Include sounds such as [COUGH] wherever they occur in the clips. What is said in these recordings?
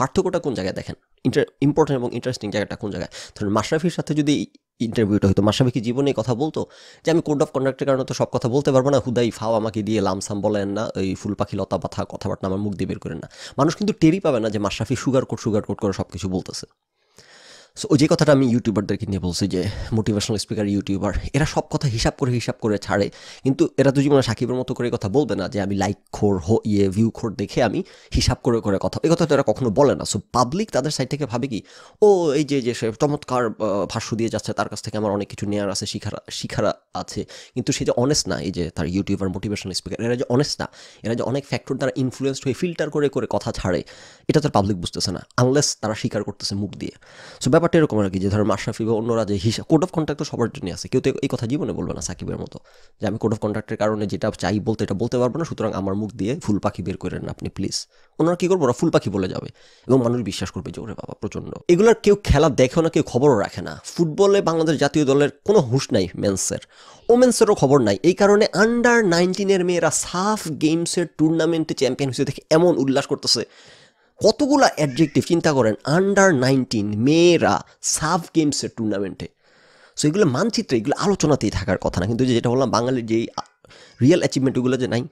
পার্থক্যটা কোন জায়গায় দেখেন ইন্টার ইম্পর্টেন্ট এবং ইন্টারেস্টিং জায়গাটা কোন জায়গায় ধরুন মাশরাফির সাথে যদি ইন্টারভিউটা হতো মাশরাফি কি জীবনে কথা বলতো যে আমি কোড অফ কন্ডাক্টের কারণে তো সব কথা বলতে পারবো না হুদাই ফাও আমাকে দিয়ে লামসাম বলেন না ফুল ফুলপাখি লতা পাথা কথাবার্তা আমার মুখ দিয়ে বের করেন না মানুষ কিন্তু টেরই পাবে না যে Mashrafe sugar coat sugar coat করে সব কিছু বলতেছে সো ওই যে কথাটা আমি ইউটিউবারদেরকে নিয়ে বলছি যে মোটিভেশনাল স্পিকার ইউটিউবার এরা সব কথা হিসাব করে হিসাব করে ছাড়ে কিন্তু এরা তো জীবনে সাকিবের মতো করে কথা বলবে না যে আমি লাইক খোর হো ইয়ে ভিউ খোর দেখে আমি হিসাব করে করে কথা এই কথা তো এরা কখনো বলে না সো পাবলিক তাদের সাইড থেকে ভাবে কি ও এই যে যে সে চমৎকার ভাষ্য দিয়ে যাচ্ছে তার কাছ থেকে আমার অনেক কিছু নেওয়ার আছে শিখার শিখার আছে কিন্তু সে যে অনেস্ট না এই যে তার ইউটিউবার মোটিভেশনাল স্পিকার এরা যে অনেস্ট না এরা যে অনেক ফ্যাক্টর দ্বারা ইনফ্লুয়েসড হয়ে ফিল্টার করে করে কথা ছাড়ে এটা তো পাবলিক বুঝতেছে না আনলেস তারা স্বীকার করতেছে মুখ দিয়ে সো ব্যাপার ব্যাপারটা এরকম আর কি যে ধরো মাশরাফি বা অন্যরা যে হিসাব কোড অফ কন্ট্যাক্ট তো সবার জন্যই আছে কেউ তো এই কথা জীবনে বলবে না সাকিবের মতো যে আমি কোড অফ কন্ট্যাক্টের কারণে যেটা চাই বলতে এটা বলতে পারবো না সুতরাং আমার মুখ দিয়ে ফুল পাখি বের করে নেন আপনি প্লিজ ওনারা কী করবো ওরা ফুল পাখি বলে যাবে এবং মানুষ বিশ্বাস করবে যে ওরে বাবা প্রচণ্ড এগুলোর কেউ খেলা দেখেও না কেউ খবরও রাখে না ফুটবলে বাংলাদেশ জাতীয় দলের কোনো হুঁশ নাই মেন্সের ওমেন্সেরও খবর নাই এই কারণে আন্ডার নাইনটিনের মেয়েরা সাফ গেমসের টুর্নামেন্টে চ্যাম্পিয়ন হিসেবে দেখে এমন উল্লাস করতেছে কতগুলো অ্যাডজেক্টিভ চিন্তা করেন আন্ডার নাইনটিন মেয়েরা সাফ গেমসের টুর্নামেন্টে সো এগুলো মানচিত্রে এগুলো আলোচনাতেই থাকার কথা না কিন্তু যেটা বললাম বাঙালির যেই রিয়েল অ্যাচিভমেন্টগুলো যে নাই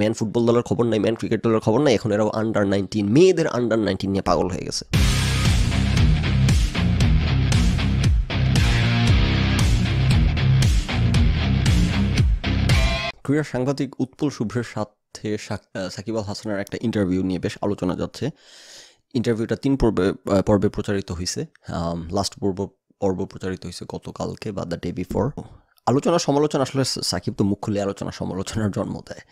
ম্যান ফুটবল দলের খবর নাই ম্যান ক্রিকেট দলের খবর নাই এখন এরাও আন্ডার নাইনটিন মেয়েদের আন্ডার নাইনটিন নিয়ে পাগল হয়ে গেছে ক্রীড়া সাংবাদিক উৎপল শুভ্রের সাথে সাকিব আল হাসানের একটা ইন্টারভিউ নিয়ে বেশ আলোচনা যাচ্ছে ইন্টারভিউটা তিন পর্বে পর্বে প্রচারিত হয়েছে লাস্ট পর্ব পর্ব প্রচারিত হয়েছে গতকালকে বা দ্য ডে বিফোর আলোচনা সমালোচনা আসলে সাকিব তো মুখ খুলে আলোচনা সমালোচনার জন্ম দেয়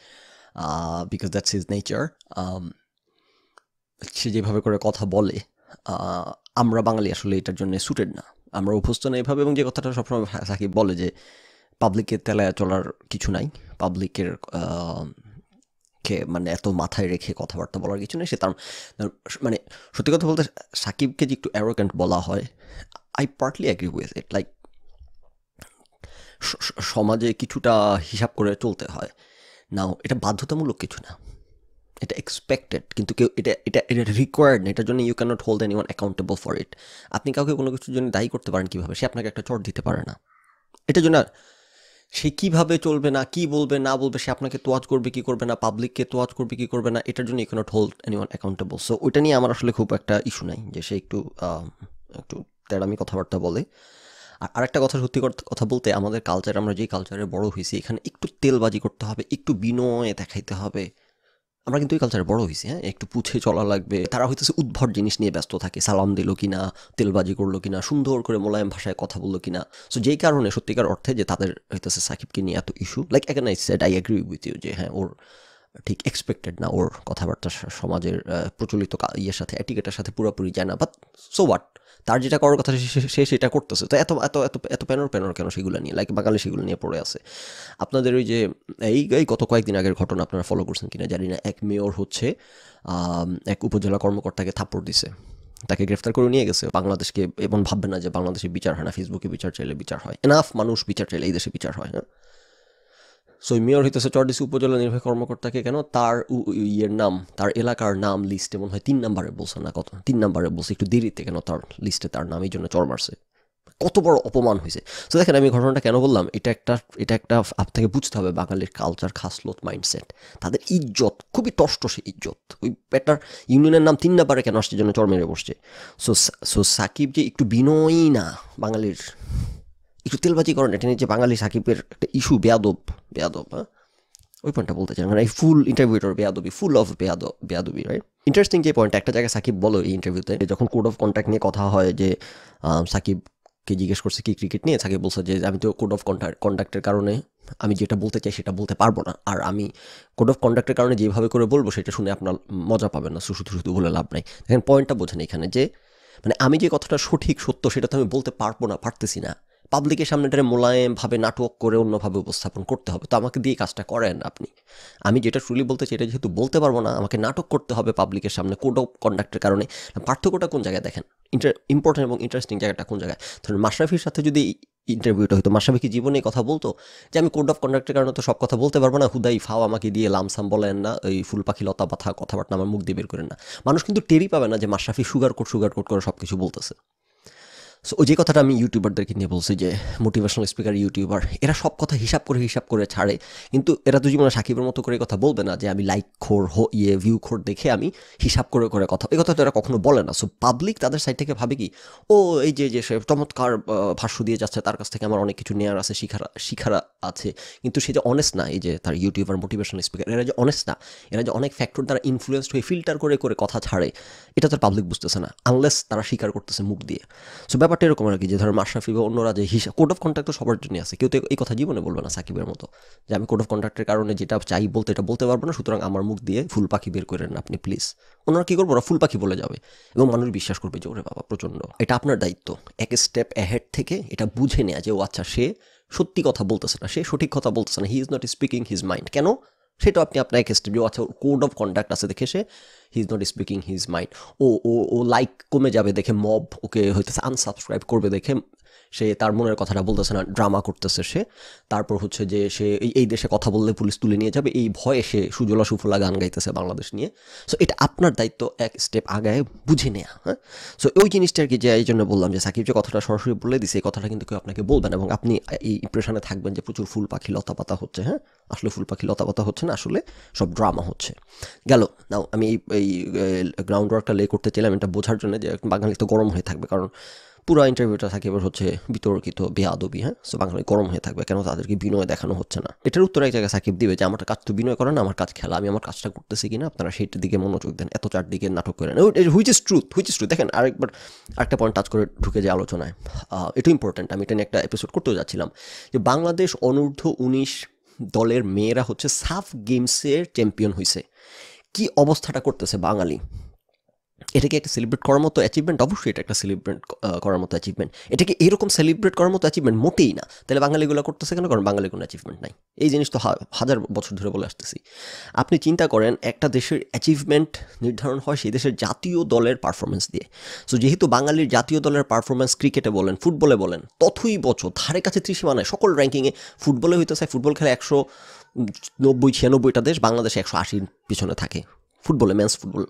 বিকজ দ্যাটস ইজ নেচার সে যেভাবে করে কথা বলে আমরা বাঙালি আসলে এটার জন্য সুটেড না আমরা অভ্যস্ত না এভাবে এবং যে কথাটা সবসময় সাকিব বলে যে পাবলিকের তেলায় চলার কিছু নাই পাবলিকের কে মানে এত মাথায় রেখে কথাবার্তা বলার কিছু নেই সে তার মানে সত্যি কথা বলতে সাকিবকে যে একটু অ্যারোক্যান্ট বলা হয় I partly agree with it like সমাজে কিছুটা হিসাব করে চলতে হয় নাও এটা বাধ্যতামূলক কিছু না এটা এক্সপেক্টেড কিন্তু কেউ এটা এটা এটা রিকোয়ার্ড না এটার জন্য you can't hold anyone accountable for it আপনি কাউকে কোনো কিছুর জন্য দায়ী করতে পারেন কীভাবে সে আপনাকে একটা চট দিতে পারে না এটার জন্য সে কীভাবে চলবে না কি বলবে না বলবে সে আপনাকে তোয়াজ করবে কি করবে না পাবলিককে তোয়াজ করবে কি করবে না এটার জন্য you not hold one accountable so ওইটা নিয়ে আমার আসলে খুব একটা ইস্যু নাই যে সে একটু একটু তেরামি কথাবার্তা বলে আর আরেকটা কথা সত্যি কথা বলতে আমাদের কালচার আমরা যেই কালচারে বড় হয়েছি এখানে একটু তেলবাজি করতে হবে একটু বিনয়ে দেখাইতে হবে আমরা কিন্তু এই কালচারে বড় হয়েছি হ্যাঁ একটু পুছে চলা লাগবে তারা হইতেছে উদ্ভট জিনিস নিয়ে ব্যস্ত থাকে সালাম দিল কিনা তেলবাজি করলো কিনা সুন্দর করে মোলায়েম ভাষায় কথা বললো কিনা সো যেই কারণে সত্যিকার অর্থে যে তাদের হইতেছে সাকিবকে নিয়ে এত ইস্যু লাইক এখানে I said I agree with you যে হ্যাঁ ওর ঠিক এক্সপেক্টেড না ওর কথাবার্তা সমাজের প্রচলিত ইয়ের সাথে অ্যাটিকেটার সাথে পুরোপুরি যায় না বাট সো হোয়াট তার যেটা করার কথা সে সেটা করতেছে তো এত এত এত এত প্যানোর প্যানোর কেন সেগুলো নিয়ে লাইক বাঙালি সেগুলো নিয়ে পড়ে আছে আপনাদের ওই যে এই এই গত কয়েকদিন আগের ঘটনা আপনারা ফলো করছেন কিনা জানি না এক মেয়র হচ্ছে এক উপজেলা কর্মকর্তাকে থাপ্পড় দিছে তাকে গ্রেফতার করে নিয়ে গেছে বাংলাদেশকে এমন ভাববে না যে বাংলাদেশে বিচার হয় না ফেসবুকে বিচার চাইলে বিচার হয় এনাফ মানুষ বিচার চাইলে এই দেশে বিচার হয় হ্যাঁ সো মেয়র হইতেছে চরডিস উপজেলা নির্বাহী কর্মকর্তাকে কেন তার ইয়ের নাম তার এলাকার নাম লিস্টে মনে হয় তিন নাম্বারে বলছে না কত তিন নাম্বারে বলছে একটু দেরিতে কেন তার লিস্টে তার নাম এই জন্য চর মারছে কত বড় অপমান হয়েছে তো দেখেন আমি ঘটনাটা কেন বললাম এটা একটা এটা একটা আপনাকে বুঝতে হবে বাঙালির কালচার খাসলত মাইন্ডসেট তাদের ইজ্জত খুবই সে ইজ্জত ওই একটা ইউনিয়নের নাম তিন নাম্বারে কেন আসছে জন্য চর মেরে বসছে সো সো সাকিব যে একটু বিনয়ী না বাঙালির একটু তেলবাজি করেন এটা নিয়ে যে বাঙালি সাকিবের একটা ইস্যু বেয়াদব বেয়াদব হ্যাঁ ওই পয়েন্টটা বলতে চাই মানে এই ফুল ইন্টারভিউটার বেয়াদবি ফুল অফ বেয়াদ বেয়াদবি রাইট ইন্টারেস্টিং যে পয়েন্ট একটা জায়গায় সাকিব বলো এই ইন্টারভিউতে যখন কোড অফ কন্ট্যাক্ট নিয়ে কথা হয় যে সাকিবকে জিজ্ঞেস করছে কি ক্রিকেট নিয়ে সাকিব বলছে যে আমি তো কোড অফ কন্ট্যাক্ট কন্ট্যাক্টের কারণে আমি যেটা বলতে চাই সেটা বলতে পারবো না আর আমি কোড অফ কন্ডাক্টের কারণে যেভাবে করে বলবো সেটা শুনে আপনার মজা পাবেন না শুধু শুধু বলে লাভ নাই দেখেন পয়েন্টটা বোঝেন এখানে যে মানে আমি যে কথাটা সঠিক সত্য সেটা তো আমি বলতে পারবো না পারতেছি না পাবলিকের সামনে এটা মোলায়েমভাবে নাটক করে অন্যভাবে উপস্থাপন করতে হবে তো আমাকে দিয়ে কাজটা করেন আপনি আমি যেটা ট্রুলি বলতে চাই এটা যেহেতু বলতে পারবো না আমাকে নাটক করতে হবে পাবলিকের সামনে কোড অফ কন্ডাক্টের কারণে পার্থক্যটা কোন জায়গায় দেখেন ইন্টার ইম্পর্টেন্ট এবং ইন্টারেস্টিং জায়গাটা কোন জায়গায় ধরুন মাশরাফির সাথে যদি ইন্টারভিউটা হতো মাশরাফি কি জীবনে কথা বলতো যে আমি কোড অফ কন্ডাক্টের কারণে তো সব কথা বলতে পারবো না হুদাই ফাও আমাকে দিয়ে লামসাম বলেন না ফুল ফুলপাখি লতা পাথা কথাবার্তা আমার মুখ দিয়ে বের করেন না মানুষ কিন্তু টেরি পাবে না যে Mashrafe sugar coat sugar coat করে সব কিছু বলতেছে সো যে কথাটা আমি ইউটিউবারদেরকে নিয়ে বলছি যে মোটিভেশনাল স্পিকার ইউটিউবার এরা সব কথা হিসাব করে হিসাব করে ছাড়ে কিন্তু এরা তো জীবনে সাকিবের মতো করে কথা বলবে না যে আমি লাইক খোর হো ইয়ে ভিউ খোর দেখে আমি হিসাব করে করে কথা এই কথা তো এরা কখনো বলে না সো পাবলিক তাদের সাইড থেকে ভাবে কি ও এই যে যে সে চমৎকার ভাষ্য দিয়ে যাচ্ছে তার কাছ থেকে আমার অনেক কিছু নেওয়ার আছে শিখার শিখার আছে কিন্তু সে যে অনেস্ট না এই যে তার ইউটিউবার মোটিভেশনাল স্পিকার এরা যে অনেস্ট না এরা যে অনেক ফ্যাক্টর দ্বারা ইনফ্লুয়েসড হয়ে ফিল্টার করে করে কথা ছাড়ে এটা তো পাবলিক বুঝতেছে না আনলেস তারা স্বীকার করতেছে মুখ দিয়ে সো ব্যাপার ব্যাপারটা এরকম আর কি যে ধরেন মাশরাফি বা অন্যরা যে হিসাব কোড অফ কন্ট্যাক্ট তো সবার জন্যই আছে কেউ তো এই কথা জীবনে বলবে না সাকিবের মতো যে আমি কোড অফ কন্ট্যাক্টের কারণে যেটা চাই বলতে এটা বলতে পারবো না সুতরাং আমার মুখ দিয়ে ফুল পাখি বের করে নেন আপনি প্লিজ ওনারা কী করবো ওরা ফুল পাখি বলে যাবে এবং মানুষ বিশ্বাস করবে যে ওরে বাবা প্রচণ্ড এটা আপনার দায়িত্ব এক স্টেপ অ্যাহেড থেকে এটা বুঝে নেওয়া যে ও আচ্ছা সে সত্যি কথা বলতেছে না সে সঠিক কথা বলতেছে না he is not speaking his mind কেন সেটা আপনি আপনার কেসটা আচ্ছা কোড অফ কন্ডাক্ট আছে দেখে সে he is not speaking his mind ও ও ও লাইক কমে যাবে দেখে মব ওকে হয়তো আনসাবস্ক্রাইব করবে দেখে সে তার মনের কথাটা বলতেছে না ড্রামা করতেছে সে তারপর হচ্ছে যে সে এই দেশে কথা বললে পুলিশ তুলে নিয়ে যাবে এই ভয়ে সে সুজলা সুফলা গান গাইতেছে বাংলাদেশ নিয়ে সো এটা আপনার দায়িত্ব এক স্টেপ আগায় বুঝে নেয়া হ্যাঁ সো ওই জিনিসটা আর কি যে এই জন্য বললাম যে সাকিব যে কথাটা সরাসরি বলে দিছে এই কথাটা কিন্তু কেউ আপনাকে বলবেন এবং আপনি এই ইম্প্রেশনে থাকবেন যে প্রচুর ফুল পাখি লতা পাতা হচ্ছে হ্যাঁ আসলে ফুল পাখি লতা পাতা হচ্ছে না আসলে সব ড্রামা হচ্ছে গেল নাও আমি এই গ্রাউন্ড ওয়ার্কটা লে করতে চাইলাম এটা বোঝার জন্য যে বাঙালি তো গরম হয়ে থাকবে কারণ পুরো ইন্টারভিউটা থাকে এবার হচ্ছে বিতর্কিত বেয়াদবি হ্যাঁ সো বাংলায় গরম হয়ে থাকবে কেন তাদেরকে বিনয় দেখানো হচ্ছে না এটার উত্তর এক জায়গায় সাকিব দিবে যে আমার কাজ তো বিনয় করে না আমার কাজ খেলা আমি আমার কাজটা করতেছি কিনা আপনারা সেইটার দিকে মনোযোগ দেন এত চারদিকে নাটক করেন which is truth which is truth দেখেন আরেকবার একটা পয়েন্ট টাচ করে ঢুকে যায় আলোচনায় এটা ইম্পর্ট্যান্ট আমি এটা নিয়ে একটা এপিসোড করতেও যাচ্ছিলাম যে বাংলাদেশ অনূর্ধ্ব উনিশ দলের মেয়েরা হচ্ছে সাফ গেমসের চ্যাম্পিয়ন হয়েছে কি অবস্থাটা করতেছে বাঙালি এটাকে একটা সেলিব্রেট করার মতো অ্যাচিভমেন্ট অবশ্যই এটা একটা সেলিব্রেট করার মতো অ্যাচিভমেন্ট এটাকে এরকম সেলিব্রেট করার মতো অ্যাচিভমেন্ট মোটেই না তাহলে বাঙালিগুলো করতেছে কেন কারণ বাঙালি কোনো অ্যাচিভমেন্ট নাই এই জিনিস তো হাজার বছর ধরে বলে আসতেছি আপনি চিন্তা করেন একটা দেশের অ্যাচিভমেন্ট নির্ধারণ হয় সেই দেশের জাতীয় দলের পারফরমেন্স দিয়ে সো যেহেতু বাঙালির জাতীয় দলের পারফরমেন্স ক্রিকেটে বলেন ফুটবলে বলেন তথই বছর ধারে কাছে ত্রিসীমানায় সকল র্যাঙ্কিংয়ে ফুটবলে হইতেছে ফুটবল খেলা একশো নব্বই ছিয়ানব্বইটা দেশ বাংলাদেশে একশো আশির পিছনে থাকে ফুটবলে মেন্স ফুটবল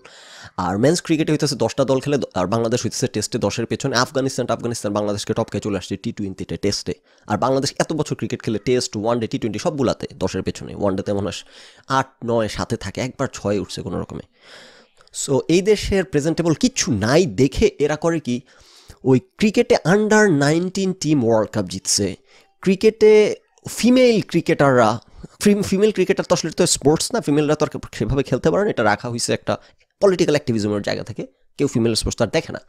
আর মেন্স ক্রিকেটে হইতেছে দশটা দল খেলে আর বাংলাদেশ হইতেছে টেস্টে দশের পেছনে আফগানিস্তান আফগানিস্তান বাংলাদেশকে টপকে চলে আসছে টি টোয়েন্টিতে টেস্টে আর বাংলাদেশ এত বছর ক্রিকেট খেলে test one day T twenty সবগুলাতে দশের পেছনে ওয়ান ডেতে মানুষ আট নয় সাথে থাকে একবার ছয় উঠছে কোনো রকমে সো এই দেশের প্রেজেন্টেবল কিছু নাই দেখে এরা করে কি ওই ক্রিকেটে under nineteen team world cup জিতছে ক্রিকেটে ফিমেল ক্রিকেটাররা ফিমেল ক্রিকেটার তো আসলে তো স্পোর্টস না ফিমেলরা তো আর সেভাবে খেলতে পারে না এটা রাখা হয়েছে একটা পলিটিক্যাল অ্যাক্টিভিজমের জায়গা থেকে কেউ ফিমেল স্পোর্টস তার দেখে না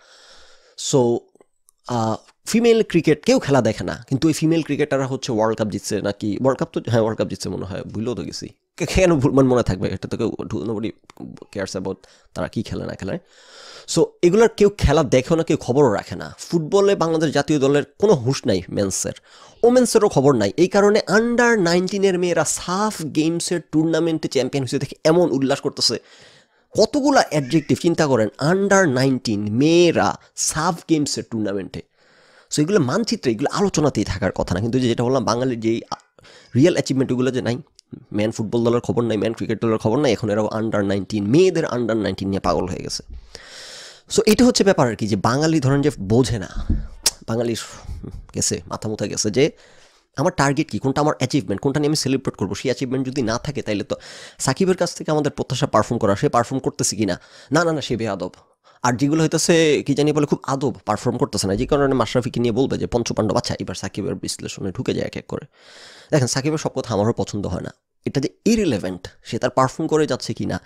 সো ফিমেল ক্রিকেট কেউ খেলা দেখে না কিন্তু এই ফিমেল ক্রিকেটাররা হচ্ছে ওয়ার্ল্ড কাপ জিতছে নাকি ওয়ার্ল্ড কাপ তো হ্যাঁ ওয়ার্ল্ড কাপ জিতছে মনে হয় ভুলেও তো গেছি কেন ভুল মানে মনে থাকবে এটা তো কেউ নোবডি অ্যাবাউট তারা কী খেলে না খেলায় সো এগুলোর কেউ খেলা দেখেও না কেউ খবরও রাখে না ফুটবলে বাংলাদেশ জাতীয় দলের কোনো হুঁশ নাই মেন্সের ওমেন্সেরও খবর নাই এই কারণে আন্ডার নাইনটিনের মেয়েরা সাফ গেমসের টুর্নামেন্টে চ্যাম্পিয়ন হিসেবে দেখে এমন উল্লাস করতেছে কতগুলো অ্যাডজেক্টিভ চিন্তা করেন আন্ডার নাইনটিন মেয়েরা সাফ গেমসের টুর্নামেন্টে সো এগুলো মানচিত্রে এগুলো আলোচনাতেই থাকার কথা না কিন্তু যেটা বললাম বাঙালির যেই রিয়েল অ্যাচিভমেন্টগুলো যে নাই ম্যান ফুটবল দলের খবর নাই ম্যান ক্রিকেট দলের খবর নাই এখন এরাও আন্ডার নাইনটিন মেয়েদের আন্ডার নাইনটিন নিয়ে পাগল হয়ে গেছে সো এটা হচ্ছে ব্যাপার আর কি যে বাঙালি ধরেন যে বোঝে না বাঙালির গেছে মাথা মুথা গেছে যে আমার টার্গেট কি কোনটা আমার অ্যাচিভমেন্ট কোনটা নিয়ে আমি সেলিব্রেট করবো সেই অ্যাচিভমেন্ট যদি না থাকে তাইলে তো সাকিবের কাছ থেকে আমাদের প্রত্যাশা পারফর্ম করা সে পারফর্ম করতেছে কি না না না না সে আদব আর যেগুলো হইতেছে কি জানি বলে খুব আদব পারফর্ম করতেছে না যে কারণে মাশরাফিকে নিয়ে বলবে যে পঞ্চপাণ্ডব আচ্ছা এবার সাকিবের বিশ্লেষণে ঢুকে যায় এক এক করে দেখেন সাকিবের সব কথা আমারও পছন্দ হয় না এটা যে ইরিলেভেন্ট সে তার পারফর্ম করে যাচ্ছে কি না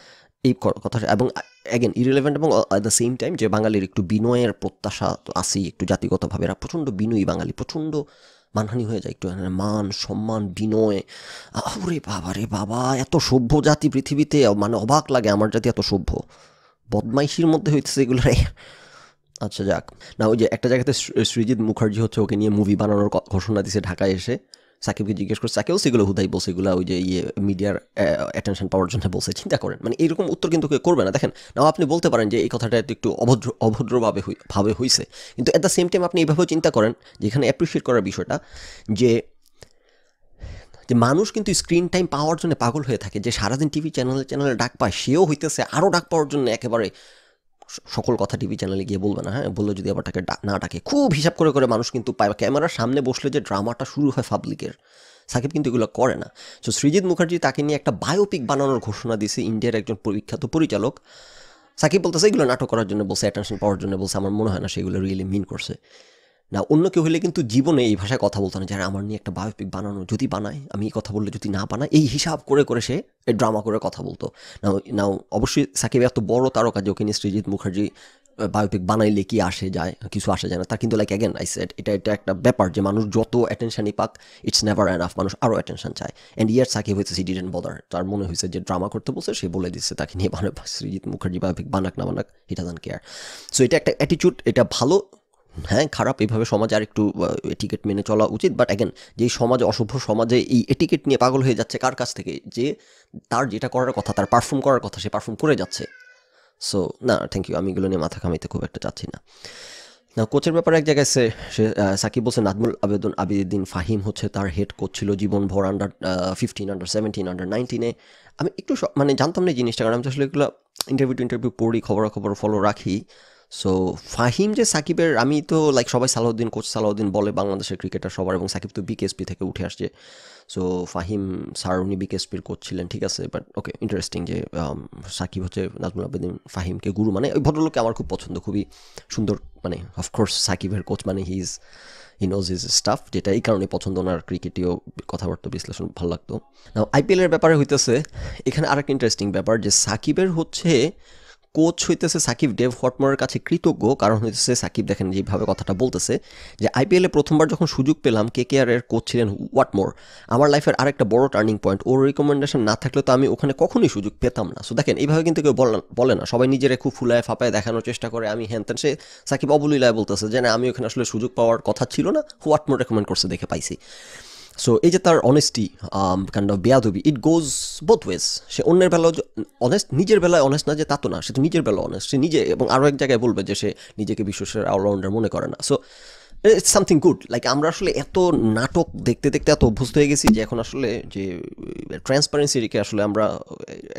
এই কথাটা এবং অ্যাগেন ইরিলেভেন্ট এবং অ্যাট দ্য সেম টাইম যে বাঙালির একটু বিনয়ের প্রত্যাশা তো আসেই একটু জাতিগতভাবে এরা প্রচণ্ড বিনয়ী বাঙালি প্রচণ্ড মানহানি হয়ে যায় একটু মান সম্মান বিনয় ওরে বাবা রে বাবা এত সভ্য জাতি পৃথিবীতে মানে অবাক লাগে আমার জাতি এত সভ্য বদমাইশির মধ্যে হইতেছে এগুলো আচ্ছা যাক না ওই যে একটা জায়গাতে সৃজিৎ মুখার্জি হচ্ছে ওকে নিয়ে মুভি বানানোর ঘোষণা দিছে ঢাকায় এসে সাকিবকে জিজ্ঞেস করছে সাকিব সেগুলো হুদাই বলছে এগুলো ওই যে ইয়ে মিডিয়ার অ্যাটেনশন পাওয়ার জন্য বলছে চিন্তা করেন মানে এইরকম উত্তর কিন্তু কেউ করবে না দেখেন নাও আপনি বলতে পারেন যে এই কথাটা একটু অভদ্র অভদ্রভাবে ভাবে হয়েছে কিন্তু অ্যাট দ্য সেম টাইম আপনি এইভাবেও চিন্তা করেন যেখানে অ্যাপ্রিসিয়েট করার বিষয়টা যে যে মানুষ কিন্তু স্ক্রিন টাইম পাওয়ার জন্য পাগল হয়ে থাকে যে সারাদিন টিভি চ্যানেলে চ্যানেলে ডাক পায় সেও হইতেছে আরও ডাক পাওয়ার জন্য একেবারে সকল কথা টিভি চ্যানেলে গিয়ে বলবে না হ্যাঁ বললে যদি আবার তাকে না ডাকে খুব হিসাব করে করে মানুষ কিন্তু পায় ক্যামেরার সামনে বসলে যে ড্রামাটা শুরু হয় পাবলিকের সাকিব কিন্তু এগুলো করে না সো সৃজিৎ মুখার্জি তাকে নিয়ে একটা বায়োপিক বানানোর ঘোষণা দিয়েছে ইন্ডিয়ার একজন বিখ্যাত পরিচালক সাকিব বলতেছে এগুলো নাটক করার জন্য বলছে অ্যাটেনশন পাওয়ার জন্য বলছে আমার মনে হয় না সেগুলো রিয়েলি মিন করছে না অন্য কেউ হলে কিন্তু জীবনে এই ভাষায় কথা বলতো না যারা আমার নিয়ে একটা বায়োপিক বানানো যদি বানায় আমি এই কথা বললে যদি না বানায় এই হিসাব করে করে সে ড্রামা করে কথা বলতো না না অবশ্যই সাকিব এত বড় তারকা যে ওকে নিয়ে সৃজিৎ মুখার্জি বায়োপিক বানাইলে কি আসে যায় কিছু আসে যায় না তার কিন্তু লাইক অ্যাগেন আই সেট এটা এটা একটা ব্যাপার যে মানুষ যত অ্যাটেনশানই পাক ইটস নেভার অ্যানাফ মানুষ আরও অ্যাটেনশন চায় অ্যান্ড ইয়ার সাকিব হয়েছে সি ডিডেন্ট বদার তার মনে হয়েছে যে ড্রামা করতে বলছে সে বলে দিচ্ছে তাকে নিয়ে বানাবে সৃজিৎ মুখার্জি বায়োপিক বানাক না বানাক হি ডাজান কেয়ার সো এটা একটা অ্যাটিটিউড এটা ভালো হ্যাঁ খারাপ এইভাবে সমাজে আর একটু এটিকেট মেনে চলা উচিত বাট অ্যাগেন যেই সমাজে অসভ্য সমাজে এই এটিকেট নিয়ে পাগল হয়ে যাচ্ছে কার কাছ থেকে যে তার যেটা করার কথা তার পারফর্ম করার কথা সে পারফর্ম করে যাচ্ছে সো না থ্যাংক ইউ আমি এগুলো নিয়ে মাথা খামাইতে খুব একটা চাচ্ছি না না কোচের ব্যাপারে এক জায়গায় সে সাকিব বলছে আদমুল আবেদন আবিদিন ফাহিম হচ্ছে তার হেড কোচ ছিল জীবন ভোর under fifteen under seventeen under নাইনটিনে আমি একটু মানে জানতাম না এই জিনিসটা কারণ আমি আসলে এগুলো ইন্টারভিউ টু ইন্টারভিউ পড়ি খবরাখবর ফলো রাখি সো ফাহিম যে সাকিবের আমি তো লাইক সবাই সালাউদ্দিন কোচ সালাউদ্দিন বলে বাংলাদেশের ক্রিকেটার সবার এবং সাকিব তো বিকেএসপি থেকে উঠে আসছে সো ফাহিম স্যার উনি বিকেএসপির কোচ ছিলেন ঠিক আছে বাট ওকে ইন্টারেস্টিং যে um, সাকিব হচ্ছে নাজমুল আবেদিন ফাহিমকে গুরু মানে ওই ভদ্রলোককে আমার খুব পছন্দ খুবই সুন্দর মানে অফকোর্স সাকিবের কোচ মানে he is he knows is stuff যেটা এই কারণে পছন্দ ওনার ক্রিকেটীয় কথাবার্তা বিশ্লেষণ ভালো লাগতো আইপিএলের ব্যাপারে হইতেছে এখানে আরেকটা ইন্টারেস্টিং ব্যাপার যে সাকিবের হচ্ছে কোচ হইতেছে সাকিব ডেভ হটমারের কাছে কৃতজ্ঞ কারণ হইতেছে সাকিব দেখেন যেভাবে কথাটা বলতেছে যে আইপিএলে প্রথমবার যখন সুযোগ পেলাম কে কে আর এর কোচ ছিলেন ওয়াটমোর আমার লাইফের আরেকটা বড় টার্নিং পয়েন্ট ওর রিকমেন্ডেশন না থাকলে তো আমি ওখানে কখনোই সুযোগ পেতাম না সো দেখেন এইভাবে কিন্তু কেউ বলে না সবাই নিজেরা খুব ফুলায় ফাপায় দেখানোর চেষ্টা করে আমি হ্যান সে সাকিব অবলীলায় বলতেছে যে না আমি ওখানে আসলে সুযোগ পাওয়ার কথা ছিল না হোয়াটমোর রেকমেন্ড করছে দেখে পাইছি সো এই যে তার অনেস্টি কান্ড বেয়াদবি ইট গোজ বোথ ওয়েজ সে অন্যের বেলাও অনেস্ট নিজের বেলায় অনেস্ট না যে তা তো না সে তো নিজের বেলা অনেস্ট সে নিজে এবং আরও এক জায়গায় বলবে যে সে নিজেকে বিশ্বসের অলরাউন্ডার মনে করে না so it's something good like আমরা আসলে এত নাটক দেখতে দেখতে এত অভ্যস্ত হয়ে গেছি যে এখন আসলে যে ট্রান্সপারেন্সি রেখে আসলে আমরা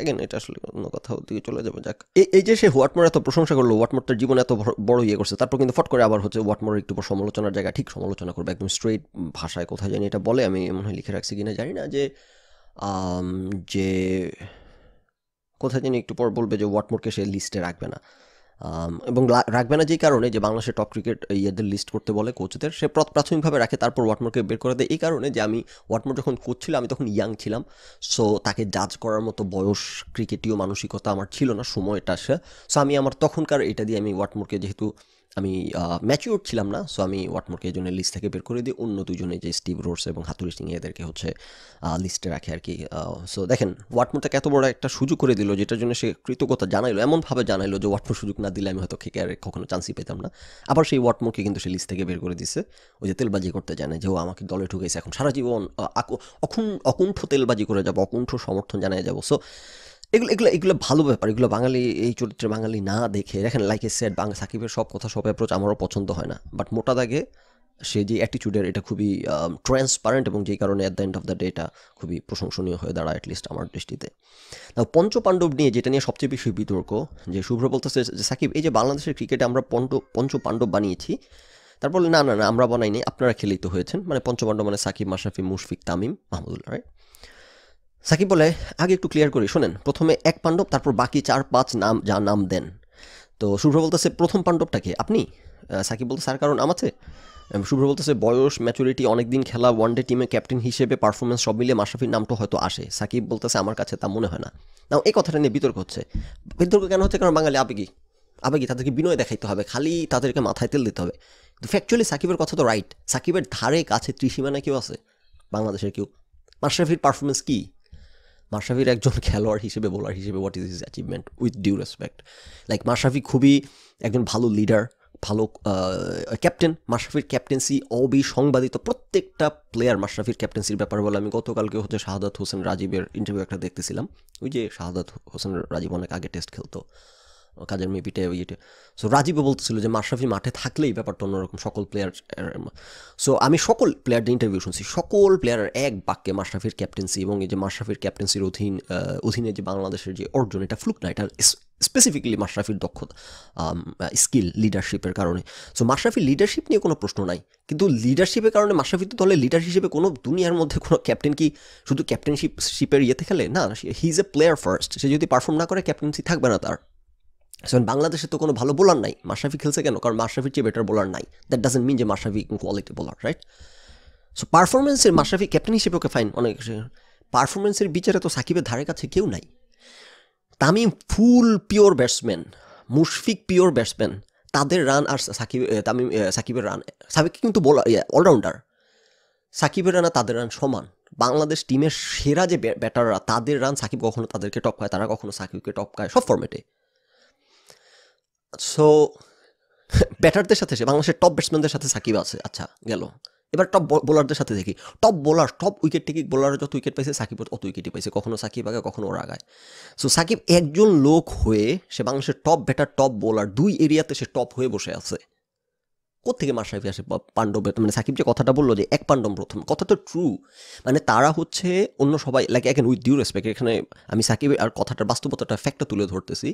এগেন এটা আসলে অন্য কোথাও দিকে চলে যাবো যাক এই যে সে হোয়াটমোর এত প্রশংসা করলো হোয়াটমোর তার জীবনে এত বড় ইয়ে করছে তারপর কিন্তু ফট করে আবার হচ্ছে হোয়াটমোর একটু সমালোচনার জায়গা ঠিক সমালোচনা করবে একদম স্ট্রেট ভাষায় কোথায় জানি এটা বলে আমি মনে হয় লিখে রাখছি কিনা জানি না যে যে কোথায় জানি একটু পর বলবে যে হোয়াটমোরকে সে লিস্টে রাখবে না এবং রাখবে না যেই কারণে যে বাংলাদেশের টপ ক্রিকেট ইয়েদের লিস্ট করতে বলে কোচদের সে প্রাথমিকভাবে রাখে তারপর ওয়াটমোরকে বের করে দেয় এই কারণে যে আমি ওয়াটমোর যখন কোচ ছিল আমি তখন ইয়াং ছিলাম সো তাকে জাজ করার মতো বয়স ক্রিকেটীয় মানসিকতা আমার ছিল না সময়টা সে সো আমি আমার তখনকার এটা দিয়ে আমি ওয়াটমোরকে যেহেতু আমি ম্যাচিওর ছিলাম না সো আমি ওয়াটমোরকে এই জন্য লিস্ট থেকে বের করে দিই অন্য দুজনে যে স্টিভ রোডস এবং হাতুরি সিং এদেরকে হচ্ছে লিস্টে রাখে আর কি সো দেখেন ওয়াটমোর তাকে এত বড় একটা সুযোগ করে দিল যেটার জন্য সে কৃতজ্ঞতা জানাইলো এমনভাবে জানাইলো যে ওয়াটমোর সুযোগ না দিলে আমি হয়তো খেকে আর কখনো চান্সই পেতাম না আবার সেই ওয়াটমোরকে কিন্তু সে লিস্ট থেকে বের করে দিছে ওই যে তেলবাজি করতে জানে যে ও আমাকে দলে ঢুকেছে এখন সারা জীবন অকুণ্ঠ তেলবাজি করে যাবো অকুণ্ঠ সমর্থন জানাই যাবো সো এগুলো এগুলো এগুলো ভালো ব্যাপার এগুলো বাঙালি এই চরিত্রে বাঙালি না দেখে দেখেন লাইক এ সেট বাংলা সাকিবের সব কথা সব অ্যাপ্রোচ আমারও পছন্দ হয় না বাট মোটা দাগে সে যে অ্যাটিটিউডের এটা খুবই ট্রান্সপারেন্ট এবং যেই কারণে at the end of the day এটা খুবই প্রশংসনীয় হয়ে দাঁড়ায় অ্যাটলিস্ট আমার দৃষ্টিতে পঞ্চপাণ্ডব নিয়ে যেটা নিয়ে সবচেয়ে বেশি বিতর্ক যে শুভ্র বলতেছে যে সাকিব এই যে বাংলাদেশের ক্রিকেটে আমরা পঞ্চ পঞ্চপাণ্ডব বানিয়েছি তারপর না না না আমরা বানাইনি আপনারা খেলেই তো হয়েছেন মানে পঞ্চপাণ্ডব মানে সাকিব মাশরাফি মুশফিক তামিম মাহমুদুল্লাহ রায় সাকিব বলে আগে একটু ক্লিয়ার করি শোনেন প্রথমে এক পাণ্ডব তারপর বাকি চার পাঁচ নাম যা নাম দেন তো শুভ্র বলতেছে প্রথম পাণ্ডবটাকে আপনি সাকিব বলতে স্যার কারণ আছে শুভ্র বলতেছে বয়স ম্যাচুরিটি অনেক দিন খেলা ওয়ানডে টিমে ক্যাপ্টেন হিসেবে পারফরমেন্স সব মিলিয়ে মাশরাফির নামটা হয়তো আসে সাকিব বলতেছে আমার কাছে তা মনে হয় না না এই কথাটা নিয়ে বিতর্ক হচ্ছে বিতর্ক কেন হচ্ছে কারণ বাঙালি আবেগী আবেগী তাদেরকে বিনয় দেখাইতে হবে খালি তাদেরকে মাথায় তেল দিতে হবে কিন্তু ফ্যাকচুয়ালি সাকিবের কথা তো রাইট সাকিবের ধারে কাছে ত্রিসীমানা কেউ আছে বাংলাদেশের কেউ মাশরাফির পারফরমেন্স কী মাশরাফির একজন [LAUGHS] খেলোয়াড় হিসেবে বোলার হিসেবে what is his achievement with due respect like Mashrafe খুবই একজন ভালো লিডার ভালো ক্যাপ্টেন মাশরাফির ক্যাপ্টেন্সি অবি সংবাদিত প্রত্যেকটা প্লেয়ার মাশরাফির ক্যাপ্টেন্সির ব্যাপারে বলে আমি গতকালকে হচ্ছে শাহাদাত হোসেন রাজীবের ইন্টারভিউ একটা দেখতেছিলাম ওই যে শাহাদাত হোসেন রাজীব অনেক আগে টেস্ট খেলতো কাজের মেয়ে পিটে ইয়েটে সো রাজীবও বলতেছিল যে মাশরাফি মাঠে থাকলেই ব্যাপারটা অন্যরকম সকল প্লেয়ার সো আমি সকল প্লেয়ারদের ইন্টারভিউ শুনছি সকল প্লেয়ারের এক বাক্যে মাশরাফির ক্যাপ্টেন্সি এবং এই যে মাশরাফির ক্যাপ্টেন্সির অধীন অধীনে যে বাংলাদেশের যে অর্জন এটা ফ্লুক না এটা স্পেসিফিকলি মাশরাফির দক্ষতা স্কিল লিডারশিপের কারণে সো মাশরাফির লিডারশিপ নিয়ে কোনো প্রশ্ন নাই কিন্তু লিডারশিপের কারণে মাশরাফি তো দলের লিডার হিসেবে কোনো দুনিয়ার মধ্যে কোনো ক্যাপ্টেন কি শুধু ক্যাপ্টেনশিপ শিপের ইয়েতে খেলে না he is a player first সে যদি পারফর্ম না করে ক্যাপ্টেন্সি থাকবে না তার সেখানে বাংলাদেশে তো কোনো ভালো বোলার নাই মাশরাফি খেলছে কেন কারণ মাশরাফির চেয়ে বেটার বোলার নাই দ্যাট ডাজেন্ট মিন যে Mashrafe quality bowler right so পারফরমেন্সের মাশরাফি ক্যাপ্টেন হিসেবে ওকে ফাইন অনেক পারফরমেন্সের বিচারে তো সাকিবের ধারে কাছে কেউ নাই Tamim full pure batsman Mushfiq pure batsman তাদের রান আর সাকিব তামিম সাকিবের রান সাকিব কিন্তু বোলার অলরাউন্ডার সাকিবের রান আর তাদের রান সমান বাংলাদেশ টিমের সেরা যে ব্যাটাররা তাদের রান সাকিব কখনো তাদেরকে টপকায় তারা কখনো সাকিবকে টপকায় সব ফর্মেটে সো ব্যাটারদের [LAUGHS] সাথে সে বাংলাদেশের টপ ব্যাটসম্যানদের সাথে সাকিব আছে আচ্ছা গেল এবার টপ বোলারদের সাথে দেখি top bowler top wicket taking bowler যত উইকেট পাইছে সাকিব অত উইকেটই পাইছে কখনো সাকিব আগে কখনো ওরা আগায় সো সাকিব একজন লোক হয়ে সে বাংলাদেশের টপ ব্যাটার টপ বোলার দুই এরিয়াতে সে টপ হয়ে বসে আছে কোথেকে মাসাইফি আসে পাণ্ডব মানে সাকিব যে কথাটা বললো যে এক পাণ্ডব প্রথম কথা তো ট্রু মানে তারা হচ্ছে অন্য সবাই like again with due respect এখানে আমি সাকিব আর কথাটার বাস্তবতাটা ফ্যাক্টটা তুলে ধরতেছি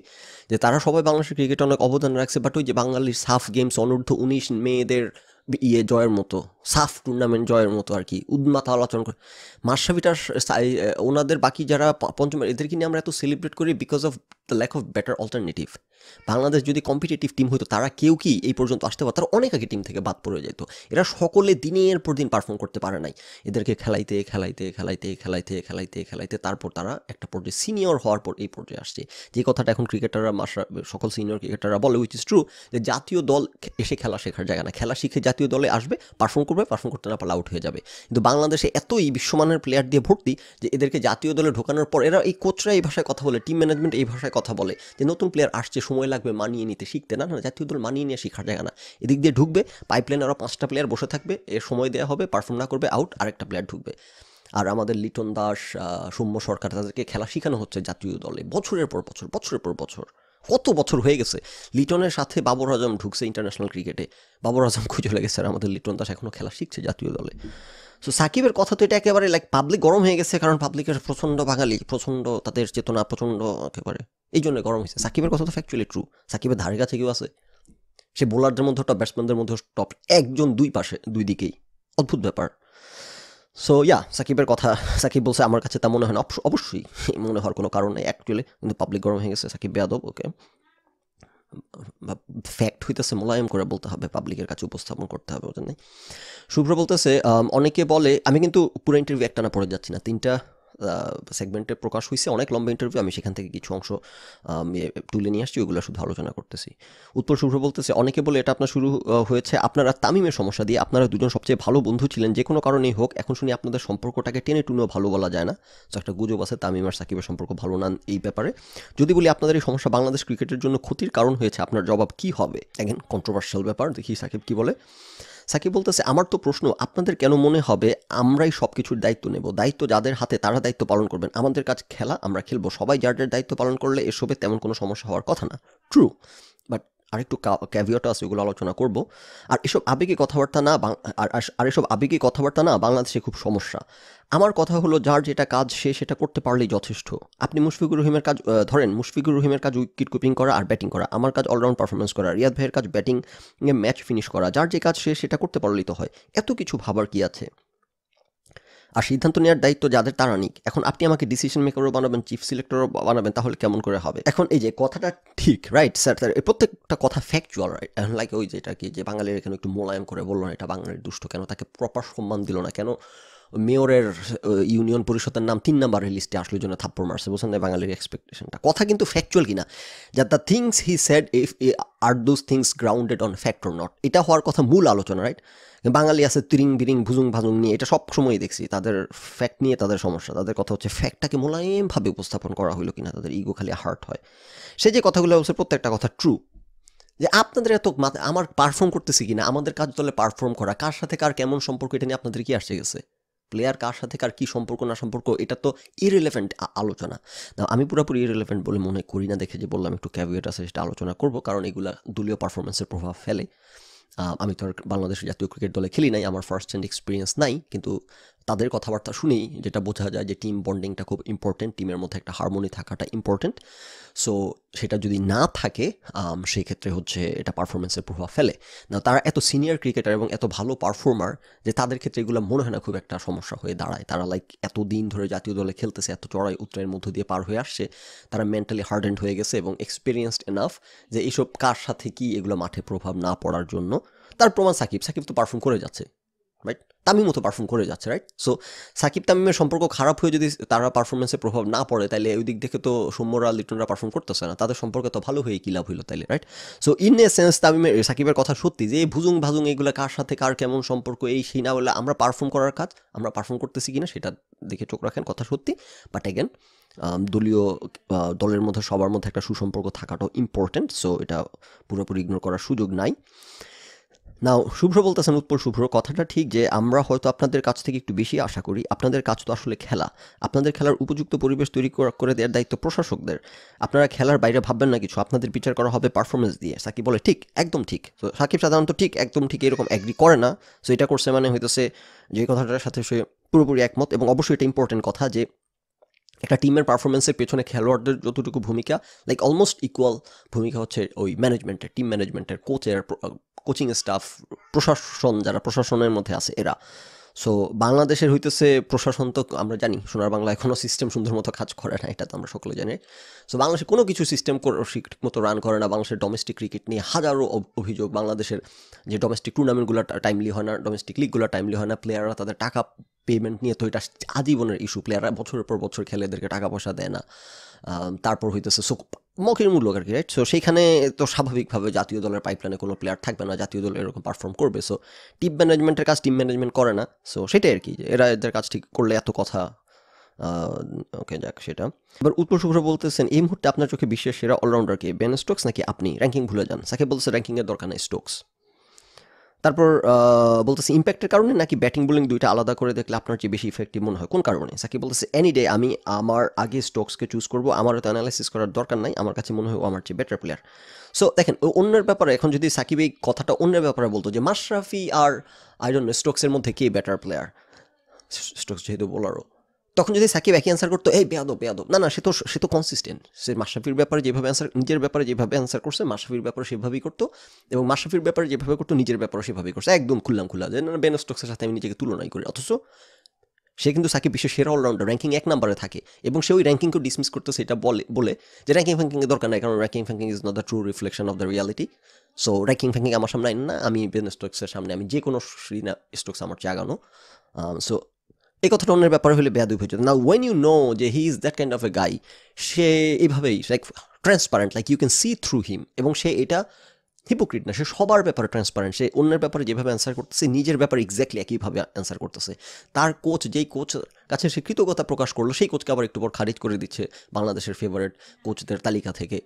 যে তারা সবাই বাংলাদেশের ক্রিকেটে অনেক অবদান রাখছে বাট ওই যে বাঙালির সাফ গেমস অনূর্ধ্ব উনিশ মেয়েদের ইয়ে জয়ের মতো সাফ টুর্নামেন্ট জয়ের মতো আর কি উদ্মাতা আলোচনা করে মাসাবিটার ওনাদের বাকি যারা পঞ্চম এদেরকে নিয়ে আমরা এত সেলিব্রেট করি because of the lack of better alternative Bangladesh যদি কম্পিটিটিভ টিম হইতো তারা কেউ কি এই পর্যন্ত আসতে পারত তারা অনেক আগে টিম থেকে বাদ পড়ে যেত এরা সকলে দিনের পর দিন পারফর্ম করতে পারে নাই এদেরকে খেলাইতে খেলাইতে খেলাইতে খেলাইতে খেলাইতে খেলাইতে তারপর তারা একটা পর্যায়ে সিনিয়র হওয়ার পর এই পর্যায়ে আসছে যে কথাটা এখন ক্রিকেটাররা মাসরা সকল সিনিয়র ক্রিকেটাররা বলে উইচ ইজ ট্রু যে জাতীয় দল এসে খেলা শেখার জায়গা না খেলা শিখে জাতীয় দলে আসবে পারফর্ম করবে পারফর্ম করতে না পারলে আউট হয়ে যাবে কিন্তু বাংলাদেশে এতই বিশ্বমানের প্লেয়ার দিয়ে ভর্তি যে এদেরকে জাতীয় দলে ঢোকানোর পর এরা এই কোচরা এই ভাষায় কথা বলে টিম ম্যানেজমেন্ট এই ভাষায় কথা বলে যে নতুন প্লেয়ার আসছে সময় লাগবে মানিয়ে নিতে শিখতে না না জাতীয় দল মানিয়ে নিয়ে শেখার জায়গা না এদিক দিয়ে ঢুকবে পাইপ পাইপলাইন আরও পাঁচটা প্লেয়ার বসে থাকবে এর সময় দেওয়া হবে পারফর্ম না করবে আউট আরেকটা প্লেয়ার ঢুকবে আর আমাদের লিটন দাস সৌম্য সরকার তাদেরকে খেলা শেখানো হচ্ছে জাতীয় দলে বছরের পর বছর বছরের পর বছর কত বছর হয়ে গেছে লিটনের সাথে বাবর আজম ঢুকছে ইন্টারন্যাশনাল ক্রিকেটে বাবর আজম খুঁজে লেগেছে আর আমাদের লিটন দাস এখনও খেলা শিখছে জাতীয় দলে সো সাকিবের কথা তো এটা একেবারে লাইক পাবলিক গরম হয়ে গেছে কারণ পাবলিকের প্রচণ্ড বাঙালি প্রচণ্ড তাদের চেতনা প্রচণ্ড একেবারে এই জন্য গরম হয়েছে সাকিবের কথা তো ফ্যাকচুয়ালি ট্রু সাকিবের ধারে কাছে কেউ আছে সে বোলারদের মধ্যে টপ ব্যাটসম্যানদের মধ্যে টপ একজন দুই পাশে দুই দিকেই অদ্ভুত ব্যাপার সো ইয়া সাকিবের কথা সাকিব বলছে আমার কাছে তা মনে হয় না অবশ্যই মনে হওয়ার কোনো কারণ নেই অ্যাকচুয়ালি কিন্তু পাবলিক গরম হয়ে গেছে সাকিব বেয়াদব ওকে ফ্যাক্ট হইতেছে মোলায়েম করে বলতে হবে পাবলিকের কাছে উপস্থাপন করতে হবে ওটা নেই শুভ্র বলতেছে অনেকে বলে আমি কিন্তু পুরো ইন্টারভিউ একটা না পড়ে যাচ্ছি না তিনটা সেগমেন্টে প্রকাশ হয়েছে অনেক লম্বা ইন্টারভিউ আমি সেখান থেকে কিছু অংশ তুলে নিয়ে আসছি ওগুলো শুধু আলোচনা করতেছি উত্তর শুভ্র বলতেছে অনেকে বলে এটা আপনার শুরু হয়েছে আপনারা তামিমের সমস্যা দিয়ে আপনারা দুজন সবচেয়ে ভালো বন্ধু ছিলেন যে কোনো কারণেই হোক এখন শুনি আপনাদের সম্পর্কটাকে টেনে টুনেও ভালো বলা যায় না তো একটা গুজব আছে তামিম আর সাকিবের সম্পর্ক ভালো না এই ব্যাপারে যদি বলি আপনাদের এই সমস্যা বাংলাদেশ ক্রিকেটের জন্য ক্ষতির কারণ হয়েছে আপনার জবাব কি হবে এখন কন্ট্রোভার্সিয়াল ব্যাপার দেখি সাকিব কি বলে সাকিব বলতেছে আমার তো প্রশ্ন আপনাদের কেন মনে হবে আমরাই সব কিছুর দায়িত্ব নেব দায়িত্ব যাদের হাতে তারা দায়িত্ব পালন করবেন আমাদের কাজ খেলা আমরা খেলবো সবাই যার যার দায়িত্ব পালন করলে এসবে তেমন কোনো সমস্যা হওয়ার কথা না ট্রু আরেকটু ক্যাভিয়ট আছে ওগুলো আলোচনা করব আর এসব আবেগে কথাবার্তা না আর এসব আবেগে কথাবার্তা না বাংলাদেশে খুব সমস্যা আমার কথা হলো যার যেটা কাজ সে সেটা করতে পারলেই যথেষ্ট আপনি মুশফিকুর রহিমের কাজ ধরেন মুশফিকুর রহিমের কাজ উইকেট কিপিং করা আর ব্যাটিং করা আমার কাজ অলরাউন্ড পারফরমেন্স করা রিয়াদ ভাইয়ের কাজ ব্যাটিং ম্যাচ ফিনিশ করা যার যে কাজ সে সেটা করতে পারলেই তো হয় এত কিছু ভাবার কি আছে আর সিদ্ধান্ত নেওয়ার দায়িত্ব যাদের তারা নিক এখন আপনি আমাকে ডিসিশন মেকারও বানাবেন চিফ সিলেক্টরও বানাবেন তাহলে কেমন করে হবে এখন এই যে কথাটা ঠিক রাইট স্যার স্যার প্রত্যেকটা কথা ফ্যাকচুয়াল রাইট লাইক ওই যেটা কি যে বাঙালির এখানে একটু মোলায়েম করে বললো না এটা বাঙালির দুষ্ট কেন তাকে প্রপার সম্মান দিল না কেন মেয়রের ইউনিয়ন পরিষদের নাম তিন নাম্বারের লিস্টে আসলো জন্য থাপ্পড় মারছে বলছেন না বাঙালির এক্সপেকটেশনটা কথা কিন্তু ফ্যাকচুয়াল কিনা যা the things he said if are those things grounded on fact or not এটা হওয়ার কথা মূল আলোচনা রাইট বাঙালি আছে তিরিং বিরিং ভুজুং ভাজুং নিয়ে এটা সব সময় দেখছি তাদের ফ্যাক্ট নিয়ে তাদের সমস্যা তাদের কথা হচ্ছে ফ্যাক্টটাকে মোলায়েমভাবে উপস্থাপন করা হলো কিনা তাদের ইগো খালি হার্ট হয় সে যে কথাগুলো হচ্ছে প্রত্যেকটা কথা ট্রু যে আপনাদের এত আমার পারফর্ম করতেছি কিনা আমাদের কাজ দলে পারফর্ম করা কার সাথে কার কেমন সম্পর্ক এটা নিয়ে আপনাদের কি আসছে গেছে প্লেয়ার কার সাথে কার কী সম্পর্ক না সম্পর্ক এটা তো ইরেলেভেন্ট আলোচনা আমি পুরোপুরি ইরেলেভেন্ট বলে মনে করি না দেখে যে বললাম একটু ক্যাভিয়েট আছে সেটা আলোচনা করবো কারণ এগুলো দলীয় পারফরমেন্সের প্রভাব ফেলে আমি তো আর বাংলাদেশের জাতীয় ক্রিকেট দলে খেলি নাই আমার ফার্স্ট হ্যান্ড এক্সপিরিয়েন্স নাই কিন্তু তাদের কথাবার্তা শুনেই যেটা বোঝা যায় যে টিম বন্ডিংটা খুব ইম্পর্টেন্ট টিমের মধ্যে একটা হারমোনি থাকাটা ইম্পর্টেন্ট সো সেটা যদি না থাকে সেই ক্ষেত্রে হচ্ছে এটা পারফরমেন্সের প্রভাব ফেলে না তারা এত সিনিয়র ক্রিকেটার এবং এত ভালো পারফর্মার যে তাদের ক্ষেত্রে এগুলো মনে হয় না খুব একটা সমস্যা হয়ে দাঁড়ায় তারা লাইক এত দিন ধরে জাতীয় দলে খেলতেছে এত চড়াই উত্তরের মধ্য দিয়ে পার হয়ে আসছে তারা মেন্টালি হার্ডেন্ড হয়ে গেছে এবং এক্সপিরিয়েন্সড এনাফ যে এইসব কার সাথে কি এগুলো মাঠে প্রভাব না পড়ার জন্য তার প্রমাণ সাকিব সাকিব তো পারফর্ম করে যাচ্ছে তামিম মতো পারফর্ম করে যাচ্ছে রাইট সো সাকিব তামিমের সম্পর্ক খারাপ হয়ে যদি তারা পারফরমেন্সে প্রভাব না পড়ে তাহলে ওই দিক থেকে তো সৌম্যরা লিটনরা পারফর্ম করতেছে না তাদের সম্পর্কে তো ভালো হয়ে কি লাভ হইলো তাইলে right so in a sense তামিমের সাকিবের কথা সত্যি যে এই ভুজুং ভাজুং এইগুলো কার সাথে কার কেমন সম্পর্ক এই সেই না বলে আমরা পারফর্ম করার কাজ আমরা পারফর্ম করতেছি কিনা সেটা দেখে চোখ রাখেন কথা সত্যি বাট অ্যাগেন দলীয় দলের মধ্যে সবার মধ্যে একটা সুসম্পর্ক থাকাটাও ইম্পর্টেন্ট সো এটা পুরোপুরি ইগনোর করার সুযোগ নাই নাও শুভ্র বলতেছেন উৎপল শুভ্র কথাটা ঠিক যে আমরা হয়তো আপনাদের কাছ থেকে একটু বেশি আশা করি আপনাদের কাজ তো আসলে খেলা আপনাদের খেলার উপযুক্ত পরিবেশ তৈরি করে দেওয়ার দায়িত্ব প্রশাসকদের আপনারা খেলার বাইরে ভাববেন না কিছু আপনাদের বিচার করা হবে পারফরমেন্স দিয়ে সাকিব বলে ঠিক একদম ঠিক তো সাকিব সাধারণত ঠিক একদম ঠিক এরকম অ্যাগ্রি করে না সো এটা করছে মানে হইতেছে যে কথাটার সাথে সে পুরোপুরি একমত এবং অবশ্যই এটা ইম্পর্টেন্ট কথা যে একটা টিমের পারফরমেন্সের পেছনে খেলোয়াড়দের যতটুকু ভূমিকা লাইক অলমোস্ট ইকুয়াল ভূমিকা হচ্ছে ওই ম্যানেজমেন্টের টিম ম্যানেজমেন্টের কোচের কোচিং স্টাফ প্রশাসন যারা প্রশাসনের মধ্যে আছে এরা সো বাংলাদেশের হইতেছে প্রশাসন তো আমরা জানি সোনার বাংলা এখনও সিস্টেম সুন্দর মতো কাজ করে না এটা তো আমরা সকলে জানি সো বাংলাদেশে কোনো কিছু সিস্টেম ঠিক মতো রান করে না বাংলাদেশের ডোমেস্টিক ক্রিকেট নিয়ে হাজারো অভিযোগ বাংলাদেশের যে ডোমেস্টিক টুর্নামেন্টগুলো টাইমলি হয় না ডোমেস্টিক লিগগুলো টাইমলি হয় না প্লেয়াররা তাদের টাকা পেমেন্ট নিয়ে তো এটা আজীবনের ইস্যু প্লেয়াররা বছরের পর বছর খেলে এদেরকে টাকা পয়সা দেয় না তারপর হইতেছে সো মৌখিক মূল্য আর কি রাইট সো সেইখানে তো স্বাভাবিকভাবে জাতীয় দলের পাইপলাইনে কোনো প্লেয়ার থাকবে না জাতীয় দল এরকম পারফর্ম করবে সো টিম ম্যানেজমেন্টের কাজ টিম ম্যানেজমেন্ট করে না সো সেটাই আর কি এরা এদের কাজ ঠিক করলে এত কথা ওকে যাক সেটা এবার উৎপল শুভ্র বলতেছেন এই মুহূর্তে আপনার চোখে বিশ্বের সেরা অলরাউন্ডার কে বেন স্টোকস নাকি আপনি র্যাঙ্কিং ভুলে যান সাকে বলছে র্যাঙ্কিংয়ের দরকার নেই স্টোকস তারপর বলতেছে ইম্প্যাক্টের কারণে নাকি ব্যাটিং বোলিং দুইটা আলাদা করে দেখলে আপনার যে বেশি ইফেক্টিভ মনে হয় কোন কারণে সাকিব বলতেছে এনি ডে আমি আমার আগে স্টোকসকে চুজ করবো আমারও তো অ্যানালাইসিস করার দরকার নাই আমার কাছে মনে হয় আমার চেয়ে বেটার প্লেয়ার সো দেখেন অন্যের ব্যাপারে এখন যদি সাকিব এই কথাটা অন্যের ব্যাপারে বলতো যে মাশরাফি আর আইডন স্টোকসের মধ্যে কে বেটার প্লেয়ার স্টোকস যেহেতু বলারও তখন যদি সাকিব একই অ্যান্সার করতো এই বেয়াদো বেয়াদো না না সে তো সে তো কনসিস্টেন্ট সে মাশরাফির ব্যাপারে যেভাবে অ্যান্সার নিজের ব্যাপারে যেভাবে অ্যান্সার করছে মাশরাফির ব্যাপারে সেভাবেই করতো এবং মাশরাফির ব্যাপারে যেভাবে করতো নিজের ব্যাপারে সেভাবেই করছে একদম খুললাম খুলা যে না বেন সাথে আমি নিজেকে তুলনাই করি অথচ সে কিন্তু সাকিব বিশ্বের সেরা অলরাউন্ডার র্যাঙ্কিং এক নম্বরে থাকে এবং সে ওই র্যাঙ্কিংকে ডিসমিস করতে সেটা বলে বলে যে র্যাঙ্কিং ফ্যাঙ্কিংয়ের দরকার নাই কারণ র্যাঙ্কিং ফ্যাঙ্কিং is not the true reflection of the reality so ranking ফ্যাঙ্কিং আমার সামনে না আমি বেন স্টোক্সের সামনে আমি যে কোনো শ্রী না স্টোক্স আমার জাগানো সো এই কথাটা অন্যের ব্যাপারে হলে বেয়াদুব হয়ে যেত না ওয়েন ইউ নো যে he is that kind of a guy সে এইভাবেই like transparent like you can see through him এবং সে এটা হিপোক্রিট না সে সবার ব্যাপারে ট্রান্সপারেন্ট সে অন্যের ব্যাপারে যেভাবে অ্যান্সার করতেছে নিজের ব্যাপারে এক্স্যাক্টলি একইভাবে অ্যান্সার করতেছে তার কোচ যেই কোচ কাছে সে কৃতজ্ঞতা প্রকাশ করলো সেই কোচকে আবার একটু পর খারিজ করে দিচ্ছে বাংলাদেশের ফেভারেট কোচদের তালিকা থেকে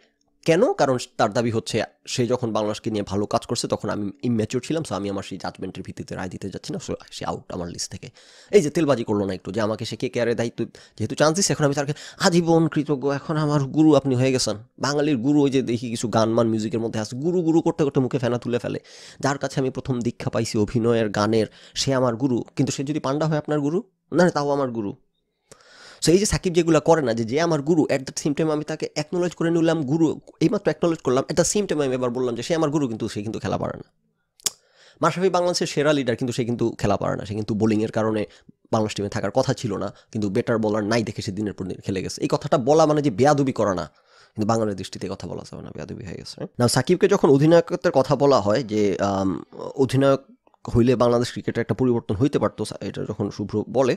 কেন কারণ তার দাবি হচ্ছে সে যখন বাংলাদেশকে নিয়ে ভালো কাজ করছে তখন আমি ইম্যাচিওর ছিলাম সো আমি আমার সেই জাজমেন্টের ভিত্তিতে রায় দিতে যাচ্ছি না সো সে আউট আমার লিস্ট থেকে এই যে তেলবাজি করলো না একটু যে আমাকে সে কে কেয়ারের দায়িত্ব যেহেতু চান্স দিচ্ছে এখন আমি তাকে আজীবন কৃতজ্ঞ এখন আমার গুরু আপনি হয়ে গেছেন বাঙালির গুরু ওই যে দেখি কিছু গানমান মিউজিকের মধ্যে আছে গুরু গুরু করতে করতে মুখে ফেনা তুলে ফেলে যার কাছে আমি প্রথম দীক্ষা পাইছি অভিনয়ের গানের সে আমার গুরু কিন্তু সে যদি পান্ডা হয় আপনার গুরু না তাও আমার গুরু সো এই যে সাকিব যেগুলো করে না যে যে আমার গুরু অ্যাট দ্য সেম টাইম আমি তাকে অ্যাকনোলেজ করে নিলাম গুরু এইমাত্র অ্যাকনোলেজ করলাম অ্যাট দ্য সেম টাইম আমি এবার বললাম যে সে আমার গুরু কিন্তু সে কিন্তু খেলা পারে না মাশরাফি বাংলাদেশের সেরা লিডার কিন্তু সে কিন্তু খেলা পারে না সে কিন্তু বোলিংয়ের কারণে বাংলাদেশ টিমে থাকার কথা ছিল না কিন্তু বেটার বলার নাই দেখে সে দিনের পর দিন খেলে গেছে এই কথাটা বলা মানে যে বেয়াদুবি করা না কিন্তু বাংলার দৃষ্টিতে কথা বলা যাবে না বেয়াদুবি হয়ে গেছে না সাকিবকে যখন অধিনায়কত্বের কথা বলা হয় যে অধিনায়ক হইলে বাংলাদেশ ক্রিকেটে একটা পরিবর্তন হইতে পারতো এটা যখন শুভ্র বলে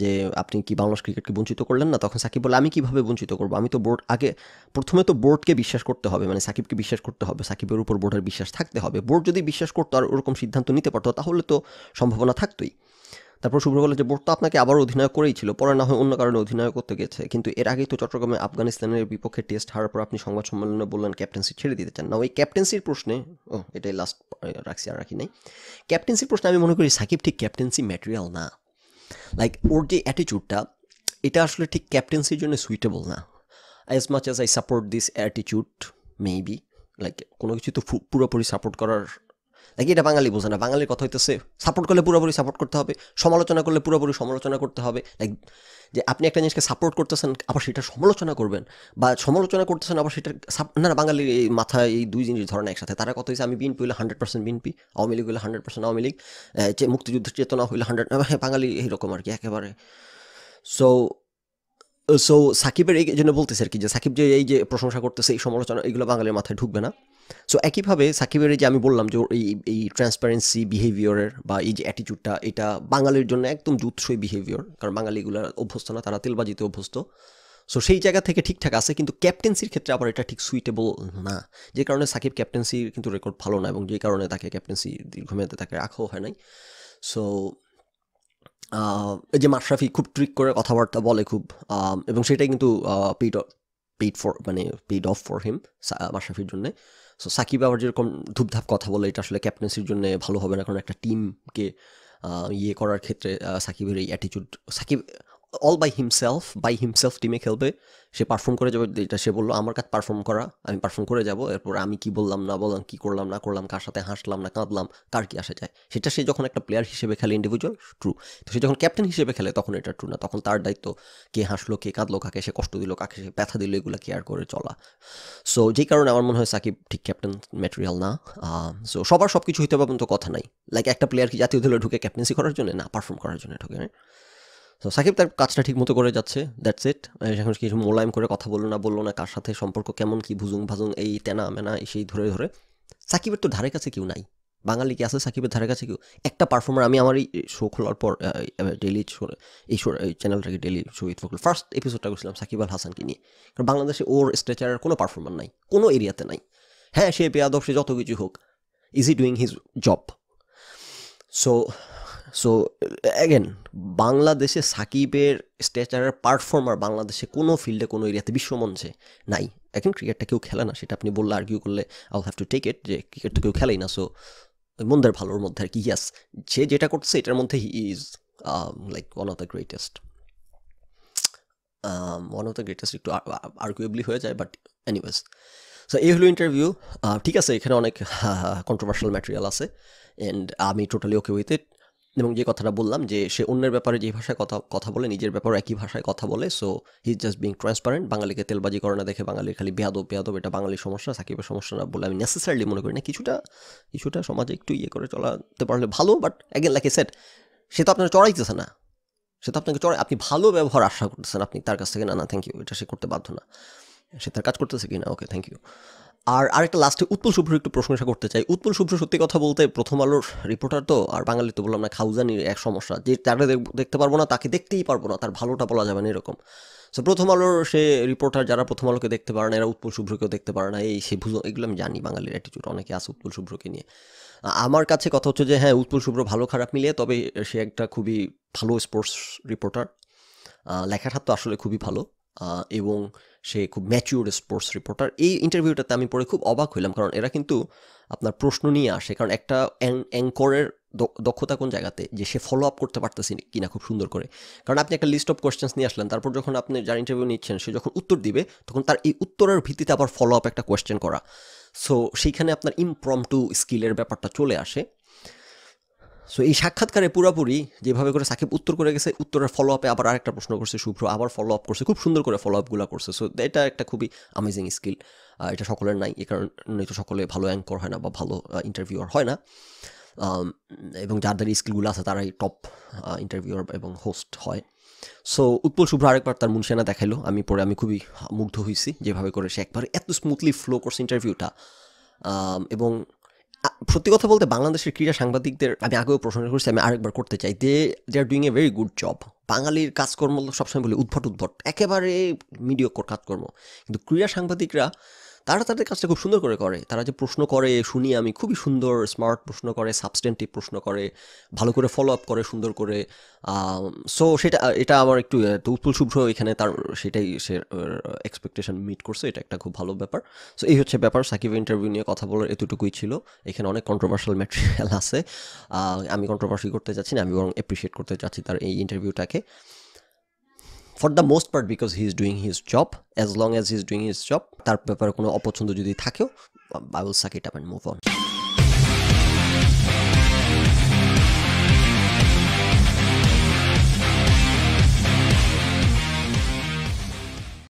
যে আপনি কি বাংলাদেশ ক্রিকেটকে বঞ্চিত করলেন না তখন সাকিব বলে আমি কিভাবে বঞ্চিত করবো আমি তো বোর্ড আগে প্রথমে তো বোর্ডকে বিশ্বাস করতে হবে মানে সাকিবকে বিশ্বাস করতে হবে সাকিবের উপর বোর্ডের বিশ্বাস থাকতে হবে বোর্ড যদি বিশ্বাস করতো আর ওরকম সিদ্ধান্ত নিতে পারতো তাহলে তো সম্ভাবনা থাকতোই তারপর শুভ্র বলে যে বোর্ড তো আপনাকে আবার অধিনায়ক করেই ছিল পরে না হয় অন্য কারণে অধিনায়ক করতে গেছে কিন্তু এর আগেই তো চট্টগ্রামে আফগানিস্তানের বিপক্ষে টেস্ট হারার পর আপনি সংবাদ সম্মেলনে বললেন ক্যাপ্টেন্সি ছেড়ে দিতে চান না ওই ক্যাপ্টেন্সির প্রশ্নে ও এটাই লাস্ট রাখছি আর রাখি নাই ক্যাপ্টেন্সির প্রশ্নে আমি মনে করি সাকিব ঠিক ক্যাপ্টেন্সি ম্যাটেরিয়াল না লাইক ওর যে অ্যাটিচিউডটা এটা আসলে ঠিক ক্যাপ্টেন্সির জন্য সুইটেবল না as much as I support this অ্যাটিচিউড মেবি লাইক কোনো কিছু তো পুরোপুরি সাপোর্ট করার নাকি এটা বাঙালি বোঝে না বাঙালির কথা হইতেছে সাপোর্ট করলে পুরোপুরি সাপোর্ট করতে হবে সমালোচনা করলে পুরোপুরি সমালোচনা করতে হবে লাইক যে আপনি একটা জিনিসকে সাপোর্ট করতেছেন আবার সেটা সমালোচনা করবেন বা সমালোচনা করতেছেন আবার সেটা না বাঙালির এই মাথায় এই দুই জিনিস ধরেন একসাথে তারা কথা হয়েছে আমি বিএনপি হইলে হান্ড্রেড পার্সেন্ট বিএনপি আওয়ামী লীগ হইলে হান্ড্রেড পার্সেন্ট আওয়ামী লীগ যে মুক্তিযুদ্ধ চেতনা হইলে হান্ড্রেড হ্যাঁ বাঙালি এইরকম আর কি একেবারে সো সো সাকিবের এই জন্য বলতেছে আর কি যে সাকিব যে এই যে প্রশংসা করতেছে এই সমালোচনা এগুলো বাঙালির মাথায় ঢুকবে না সো একইভাবে সাকিবের যে আমি বললাম যে এই এই ট্রান্সপারেন্সি বিহেভিয়ারের বা এই যে অ্যাটিটিউডটা এটা বাঙালির জন্য একদম জুৎসই বিহেভিয়ার কারণ বাঙালিগুলো অভ্যস্ত না তারা তেলবাজিতে অভ্যস্ত সো সেই জায়গা থেকে ঠিকঠাক আছে কিন্তু ক্যাপ্টেন্সির ক্ষেত্রে আবার এটা ঠিক সুইটেবল না যে কারণে সাকিব ক্যাপ্টেন্সির কিন্তু রেকর্ড ভালো না এবং যে কারণে তাকে ক্যাপ্টেন্সি দীর্ঘমেয়াদে তাকে রাখাও হয় নাই সো এই যে মাশরাফি খুব ট্রিক করে কথাবার্তা বলে খুব এবং সেটাই কিন্তু পেইড পেইড ফর মানে পেইড অফ ফর হিম মাশরাফির জন্যে সো সাকিব আবার যেরকম ধূপধাপ কথা বলে এটা আসলে ক্যাপ্টেন্সির জন্য ভালো হবে না কারণ একটা টিমকে ইয়ে করার ক্ষেত্রে সাকিবের এই attitude Shakib all by himself by himself টিমে খেলবে সে পারফর্ম করে যাবে এটা সে বললো আমার কাছে পারফর্ম করা আমি পারফর্ম করে যাব এরপর আমি কি বললাম না বললাম কি করলাম না করলাম কার সাথে হাসলাম না কাঁদলাম কার কি আসা যায় সেটা সে যখন একটা প্লেয়ার হিসেবে খেলে ইন্ডিভিজুয়াল ট্রু তো সে যখন ক্যাপ্টেন হিসেবে খেলে তখন এটা ট্রু না তখন তার দায়িত্ব কে হাসলো কে কাঁদলো কাকে সে কষ্ট দিল কাকে সে ব্যথা দিল এগুলো কেয়ার করে চলা সো যেই কারণে আমার মনে হয় সাকিব ঠিক ক্যাপ্টেন ম্যাটেরিয়াল না সো সবার সব কিছু হইতে পারবেন তো কথা নাই লাইক একটা প্লেয়ার কি জাতীয় দলে ঢুকে ক্যাপ্টেন্সি করার জন্য না পারফর্ম করার জন্য ঢুকে তো সাকিব তার কাজটা ঠিক মতো করে যাচ্ছে দ্যাটস ইট এখন কিছু মোলায়েম করে কথা বললো না বললো না কার সাথে সম্পর্ক কেমন কি ভুজুং ভাজুং এই তেনা মেনা সেই ধরে ধরে সাকিবের তো ধারে কাছে কেউ নাই বাঙালি কি আছে সাকিবের ধারে কাছে কেউ একটা পারফর্মার আমি আমার এই শো খোলার পর ডেলি শো এই শো এই চ্যানেলটাকে ডেলি শো ইথ ফোকল ফার্স্ট এপিসোডটা করছিলাম সাকিব আল হাসানকে নিয়ে কারণ বাংলাদেশে ওর স্ট্রেচারের কোনো পারফর্মার নাই কোনো এরিয়াতে নাই হ্যাঁ সে পেয়াদব সে যত কিছু হোক is he doing his job so so again বাংলাদেশে সাকিবের স্ট্যাচারের পারফর্মার বাংলাদেশে কোনো ফিল্ডে কোনো এরিয়াতে বিশ্বমঞ্চে নাই এখন ক্রিকেটটা কেউ খেলে না সেটা আপনি বললে আর্গিউ করলে I have to take it যে ক্রিকেট তো কেউ খেলেই না সো মন্দের ভালোর মধ্যে আর কি ইয়াস সে যেটা করছে এটার মধ্যে he is like one of the greatest one of the greatest একটু আর্গুয়েবলি হয়ে যায় বাট এনিওয়েজ সো এই হলো ইন্টারভিউ ঠিক আছে এখানে অনেক কন্ট্রোভার্সিয়াল ম্যাটেরিয়াল আছে অ্যান্ড আমি টোটালি ওকে উইথ ইট এবং যে কথাটা বললাম যে সে অন্যের ব্যাপারে যে ভাষায় কথা কথা বলে নিজের ব্যাপারে একই ভাষায় কথা বলে so he is just being transparent বাঙালিকে তেলবাজি করে না দেখে বাঙালির খালি বেয়াদ বেয়াদব এটা বাঙালির সমস্যা সাকিবের সমস্যা না বলে আমি নেসেসারিলি মনে করি না কিছুটা কিছুটা সমাজে একটু ইয়ে করে চলাতে পারলে ভালো but again like a set সে তো আপনার চড়াইতেছে না সে তো আপনাকে চড়াই আপনি ভালো ব্যবহার আশা করতেছেন আপনি তার কাছ থেকে না না থ্যাংক ইউ এটা সে করতে বাধ্য না সে তার কাজ করতেছে কি না ওকে থ্যাংক ইউ আর আরেকটা লাস্টে উৎপল শুভ্র একটু প্রশংসা করতে চাই উৎপল শুভ্র সত্যি কথা বলতে প্রথম আলোর রিপোর্টার তো আর বাঙালি তো বললাম না খাউজানির এক সমস্যা যে তারা দেখতে পারবো না তাকে দেখতেই পারবো না তার ভালোটা বলা যাবে না এরকম সো প্রথম আলোর সে রিপোর্টার যারা প্রথম আলোকে দেখতে পারে না এরা উৎপল শুভ্রকেও দেখতে পারে না এই সে ভুজো এগুলো আমি জানি বাঙালির অ্যাটিটিউড অনেকে আছে উৎপল শুভ্রকে নিয়ে আমার কাছে কথা হচ্ছে যে হ্যাঁ উৎপল শুভ্র ভালো খারাপ মিলিয়ে তবে সে একটা খুবই ভালো স্পোর্টস রিপোর্টার লেখাটা তো আসলে খুবই ভালো এবং সে খুব ম্যাচিউর স্পোর্টস রিপোর্টার এই ইন্টারভিউটাতে আমি পড়ে খুব অবাক হইলাম কারণ এরা কিন্তু আপনার প্রশ্ন নিয়ে আসে কারণ একটা অ্যাঙ্করের দক্ষতা কোন জায়গাতে যে সে ফলো আপ করতে পারতেছে কিনা খুব সুন্দর করে কারণ আপনি একটা লিস্ট অফ কোয়েশ্চেন্স নিয়ে আসলেন তারপর যখন আপনি যার ইন্টারভিউ নিচ্ছেন সে যখন উত্তর দিবে তখন তার এই উত্তরের ভিত্তিতে আবার ফলো আপ একটা কোয়েশ্চেন করা সো সেইখানে আপনার ইমপ্রম টু স্কিলের ব্যাপারটা চলে আসে সো এই সাক্ষাৎকারে পুরোপুরি যেভাবে করে সাকিব উত্তর করে গেছে উত্তরের ফলো আপে আবার আরেকটা প্রশ্ন করছে শুভ্র আবার ফলো আপ করছে খুব সুন্দর করে ফলো আপগুলো করছে সো এটা একটা খুবই আমেজিং স্কিল এটা সকলের নাই এ কারণে তো সকলে ভালো অ্যাঙ্কর হয় না বা ভালো ইন্টারভিউয়ার হয় না এবং যার যার স্কিলগুলো আছে তারাই টপ ইন্টারভিউয়ার এবং হোস্ট হয় সো উৎপল শুভ্র আরেকবার তার মুনশিয়ানা দেখাইলো আমি পরে আমি খুবই মুগ্ধ হয়েছি যেভাবে করে সে একবার এত স্মুথলি ফ্লো করছে ইন্টারভিউটা এবং সত্যি কথা বলতে বাংলাদেশের ক্রীড়া সাংবাদিকদের আমি আগেও প্রশংসা করছি আমি আরেকবার করতে চাই they they are doing a very good job বাঙালির কাজকর্ম সবসময় বলি উদ্ভট উদ্ভট একেবারে মিডিয়কর কাজকর্ম কিন্তু ক্রীড়া সাংবাদিকরা তারা তাদের কাজটা খুব সুন্দর করে করে তারা যে প্রশ্ন করে শুনি আমি খুবই সুন্দর স্মার্ট প্রশ্ন করে সাবস্টেন্টিভ প্রশ্ন করে ভালো করে ফলো আপ করে সুন্দর করে সো সেটা এটা আমার একটু উৎপুল শুভ্র এখানে তার সেটাই সে এক্সপেকটেশন মিট করছে এটা একটা খুব ভালো ব্যাপার সো এই হচ্ছে ব্যাপার সাকিব ইন্টারভিউ নিয়ে কথা বলার এতটুকুই ছিল এখানে অনেক কন্ট্রোভার্সিয়াল ম্যাটেরিয়াল আছে আমি কন্ট্রোভার্সি করতে চাচ্ছি না আমি বরং অ্যাপ্রিসিয়েট করতে চাচ্ছি তার এই ইন্টারভিউটাকে for the most part because he is doing his job as long as he is doing his job তার ব্যাপারে কোনো অপছন্দ যদি থাকেও I will suck it up and move on